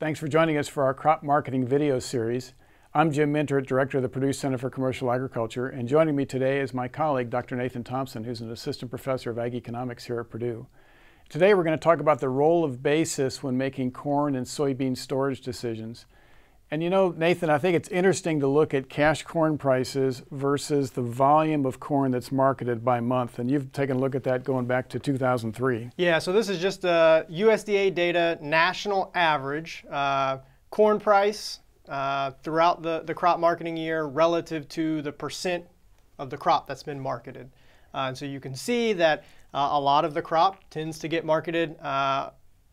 Thanks for joining us for our crop marketing video series. I'm Jim Minter, Director of the Purdue Center for Commercial Agriculture, and joining me today is my colleague, Dr. Nathan Thompson, who's an Assistant Professor of Ag Economics here at Purdue. Today we're going to talk about the role of basis when making corn and soybean storage decisions. And you know, Nathan, I think it's interesting to look at cash corn prices versus the volume of corn that's marketed by month. And you've taken a look at that going back to 2003. Yeah, so this is just USDA uh, data national average uh, corn price uh, throughout the, the crop marketing year relative to the percent of the crop that's been marketed. Uh, and so you can see that uh, a lot of the crop tends to get marketed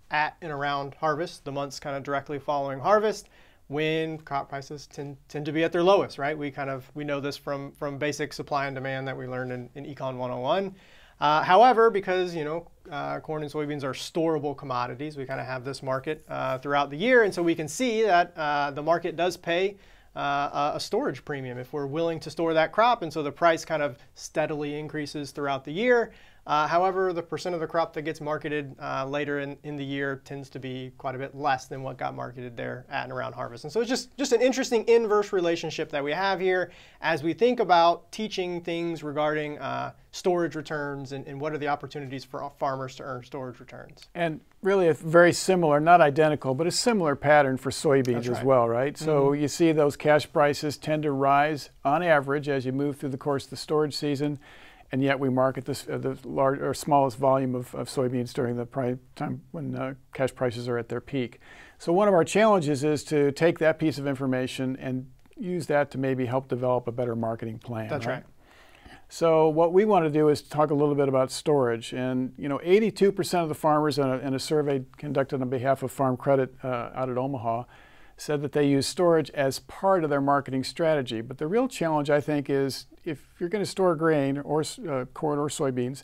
at and around harvest, the months kind of directly following harvest when crop prices tend, tend to be at their lowest, right? We kind of, we know this from, from basic supply and demand that we learned in, in Econ 101. Uh, however, because, you know, uh, corn and soybeans are storable commodities, we kind of have this market uh, throughout the year. And so we can see that uh, the market does pay uh, a storage premium if we're willing to store that crop. And so the price kind of steadily increases throughout the year. Uh, however, the percent of the crop that gets marketed uh, later in, in the year tends to be quite a bit less than what got marketed there at and around harvest. And so it's just, just an interesting inverse relationship that we have here as we think about teaching things regarding uh, storage returns and, and, what are the opportunities for farmers to earn storage returns. And really a very similar, not identical, but a similar pattern for soybeans right. as well, right? Mm -hmm. So mm-hmm. you see those cash prices tend to rise on average as you move through the course of the storage season and yet we market this, uh, the large or smallest volume of, of soybeans during the time when uh, cash prices are at their peak. So one of our challenges is to take that piece of information and use that to maybe help develop a better marketing plan. That's right. right. So what we want to do is talk a little bit about storage. And you know, 82% of the farmers in a, in a, survey conducted on behalf of Farm Credit uh, out at Omaha said that they use storage as part of their marketing strategy. But the real challenge, I think, is if you're going to store grain or uh, corn or soybeans,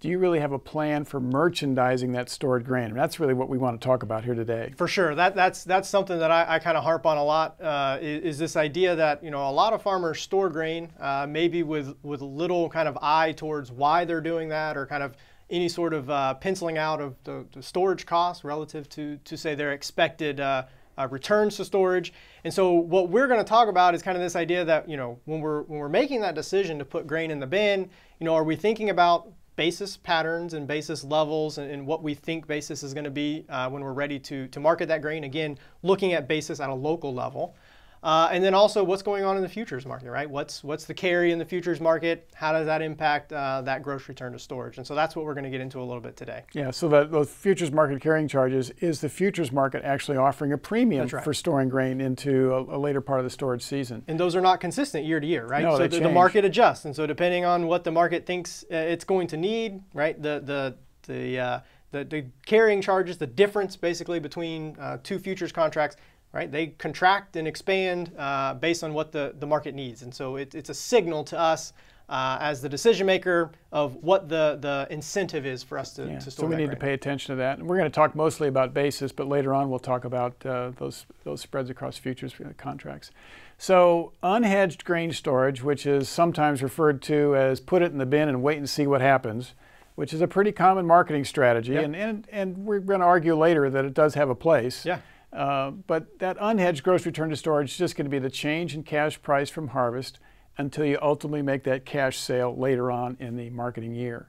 do you really have a plan for merchandising that stored grain? And that's really what we want to talk about here today. For sure, that, that's that's something that I, I kind of harp on a lot. Uh, is, is, this idea that you know a lot of farmers store grain, uh, maybe with with little kind of eye towards why they're doing that, or kind of any sort of uh, penciling out of the, the, storage costs relative to to say their expected uh, uh, returns to storage. And so what we're going to talk about is kind of this idea that, you know, when we're, when we're making that decision to put grain in the bin, you know, are we thinking about basis patterns and basis levels and, and what we think basis is going to be uh, when we're ready to, to market that grain? Again, looking at basis at a local level. Uh, and then also what's going on in the futures market, right? What's, what's the carry in the futures market? How does that impact uh, that gross return to storage? And so that's what we're going to get into a little bit today. Yeah, so the, futures market carrying charges, is the futures market actually offering a premium right. for storing grain into a, a, later part of the storage season? And those are not consistent year to year, right? No, so the, the, market adjusts. And so depending on what the market thinks uh, it's going to need, right, the, the, the uh, the, the, carrying charges, the difference basically between uh, two futures contracts right? They contract and expand uh, based on what the, the market needs. And so it, it's a signal to us uh, as the decision maker of what the, the incentive is for us to, yeah. to store. So we need grain. to pay attention to that. And we're going to talk mostly about basis, but later on we'll talk about uh, those, those spreads across futures uh, contracts. So unhedged grain storage, which is sometimes referred to as put it in the bin and wait and see what happens, which is a pretty common marketing strategy. Yep. And, and, and we're going to argue later that it does have a place. Yeah. Uh, but that unhedged gross return to storage is just going to be the change in cash price from harvest until you ultimately make that cash sale later on in the marketing year.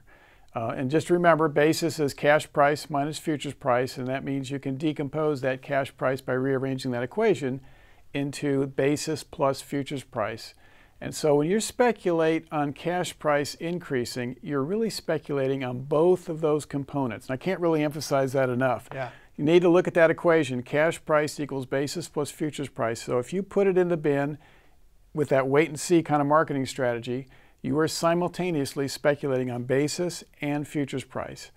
Uh, and just remember, basis is cash price minus futures price, and that means you can decompose that cash price by rearranging that equation into basis plus futures price. And so when you speculate on cash price increasing, you're really speculating on both of those components. And I can't really emphasize that enough. Yeah you need to look at that equation. Cash price equals basis plus futures price. So if you put it in the bin with that wait and see kind of marketing strategy, you are simultaneously speculating on basis and futures price.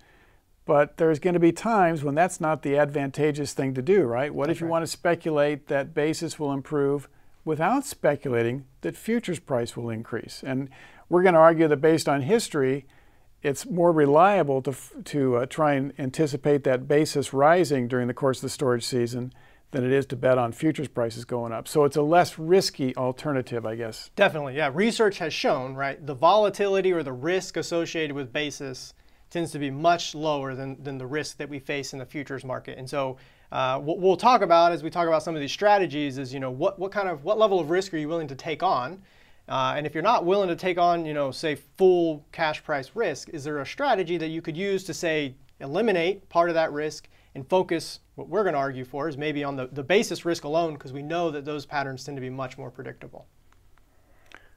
But there's going to be times when that's not the advantageous thing to do, right? What that's if you right. want to speculate that basis will improve without speculating that futures price will increase? And we're going to argue that based on history, it's more reliable to, to uh, try and anticipate that basis rising during the course of the storage season than it is to bet on futures prices going up. So it's a less risky alternative, I guess. Definitely, yeah. Research has shown, right, the volatility or the risk associated with basis tends to be much lower than, than the risk that we face in the futures market. And so uh, what we'll talk about as we talk about some of these strategies is, you know, what, what kind of, what level of risk are you willing to take on? Uh, and if you're not willing to take on, you know, say full cash price risk, is there a strategy that you could use to say eliminate part of that risk and focus what we're going to argue for is maybe on the, the basis risk alone because we know that those patterns tend to be much more predictable.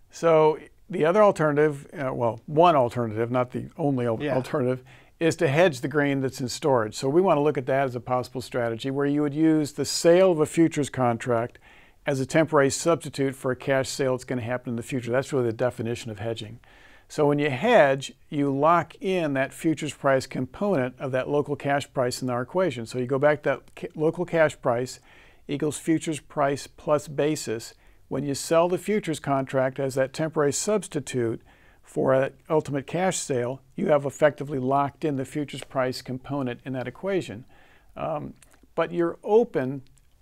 So the other alternative, uh, well, one alternative, not the only al yeah. alternative, is to hedge the grain that's in storage. So we want to look at that as a possible strategy where you would use the sale of a futures contract as a temporary substitute for a cash sale that's going to happen in the future. That's really the definition of hedging. So when you hedge, you lock in that futures price component of that local cash price in our equation. So you go back to that local cash price equals futures price plus basis. When you sell the futures contract as that temporary substitute for an ultimate cash sale, you have effectively locked in the futures price component in that equation. Um, but you're open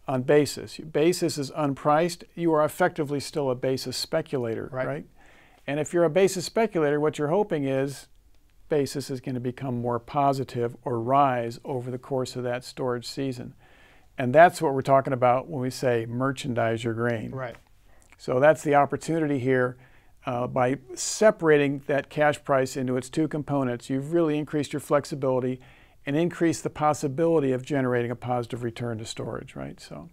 on basis. Basis is unpriced. You are effectively still a basis speculator, right? right? And if you're a basis speculator, what you're hoping is basis is going to become more positive or rise over the course of that storage season. And that's what we're talking about when we say merchandise your grain. Right. So that's the opportunity here. Uh, by separating that cash price into its two components, you've really increased your flexibility and increase the possibility of generating a positive return to storage, right? So,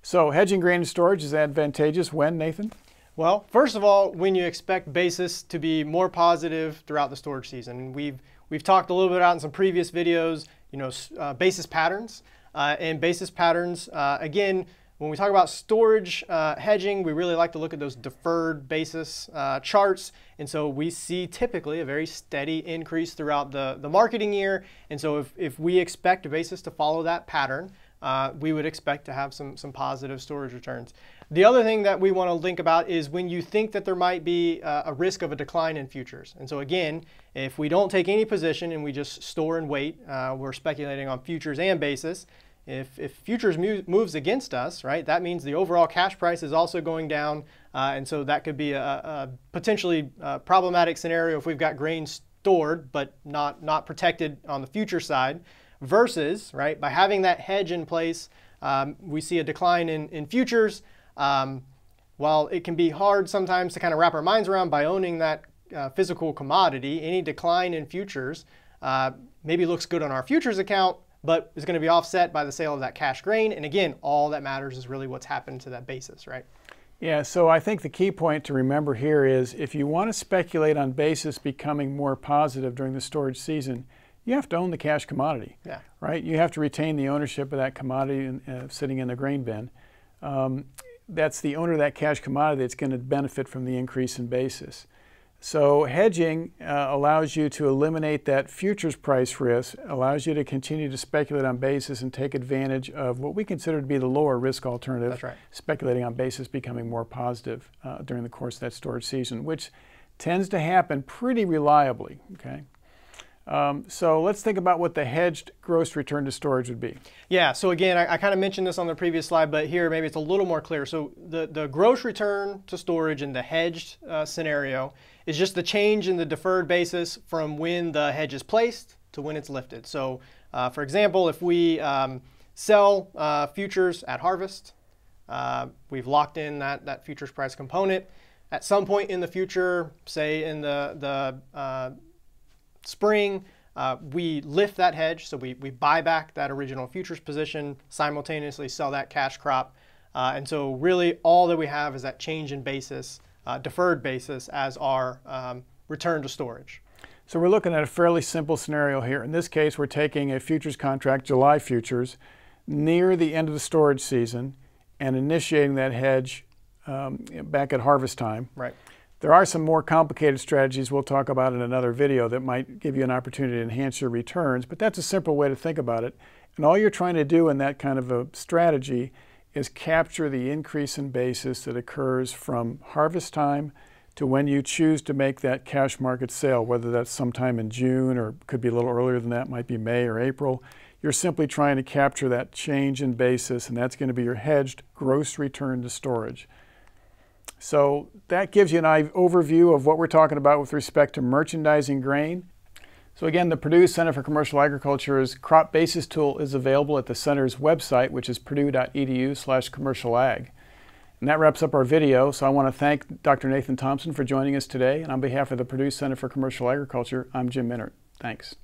so hedging grain and storage is advantageous when, Nathan? Well, first of all, when you expect basis to be more positive throughout the storage season. We've, we've talked a little bit about in some previous videos, you know, uh, basis patterns. Uh, and basis patterns, uh, again, when we talk about storage uh, hedging, we really like to look at those deferred basis uh, charts. And so we see typically a very steady increase throughout the, the marketing year. And so if, if we expect basis to follow that pattern, uh, we would expect to have some, some positive storage returns. The other thing that we want to think about is when you think that there might be uh, a risk of a decline in futures. And so again, if we don't take any position and we just store and wait, uh, we're speculating on futures and basis. If, if futures moves against us, right, that means the overall cash price is also going down. Uh, and so that could be a, a potentially uh, problematic scenario if we've got grain stored but not, not protected on the future side versus, right, by having that hedge in place, um, we see a decline in, in futures. Um, while it can be hard sometimes to kind of wrap our minds around by owning that uh, physical commodity, any decline in futures uh, maybe looks good on our futures account, but is going to be offset by the sale of that cash grain. And again, all that matters is really what's happened to that basis, right? Yeah, so I think the key point to remember here is if you want to speculate on basis becoming more positive during the storage season, you have to own the cash commodity, yeah. right? You have to retain the ownership of that commodity in, uh, sitting in the grain bin. Um, that's the owner of that cash commodity that's going to benefit from the increase in basis. So hedging uh, allows you to eliminate that futures price risk, allows you to continue to speculate on basis and take advantage of what we consider to be the lower risk alternative. That's right. Speculating on basis becoming more positive uh, during the course of that storage season, which tends to happen pretty reliably. Okay. Um, so let's think about what the hedged gross return to storage would be. Yeah, so again, I, I kind of mentioned this on the previous slide, but here maybe it's a little more clear. So the, the gross return to storage in the hedged uh, scenario is just the change in the deferred basis from when the hedge is placed to when it's lifted. So uh, for example, if we um, sell uh, futures at harvest, uh, we've locked in that, that futures price component. At some point in the future, say in the, the uh, spring, uh, we lift that hedge, so we, we buy back that original futures position, simultaneously sell that cash crop. Uh, and so really all that we have is that change in basis, uh, deferred basis as our um, return to storage. So we're looking at a fairly simple scenario here. In this case, we're taking a futures contract, July futures, near the end of the storage season and initiating that hedge um, back at harvest time. Right. There are some more complicated strategies we'll talk about in another video that might give you an opportunity to enhance your returns, but that's a simple way to think about it. And all you're trying to do in that kind of a strategy is capture the increase in basis that occurs from harvest time to when you choose to make that cash market sale, whether that's sometime in June or could be a little earlier than that, might be May or April. You're simply trying to capture that change in basis, and that's going to be your hedged gross return to storage. So that gives you an overview of what we're talking about with respect to merchandising grain. So again, the Purdue Center for Commercial Agriculture's crop basis tool is available at the center's website, which is purdue.edu slash commercial ag. And that wraps up our video, so I want to thank Dr. Nathan Thompson for joining us today, and on behalf of the Purdue Center for Commercial Agriculture, I'm Jim Minnert. Thanks.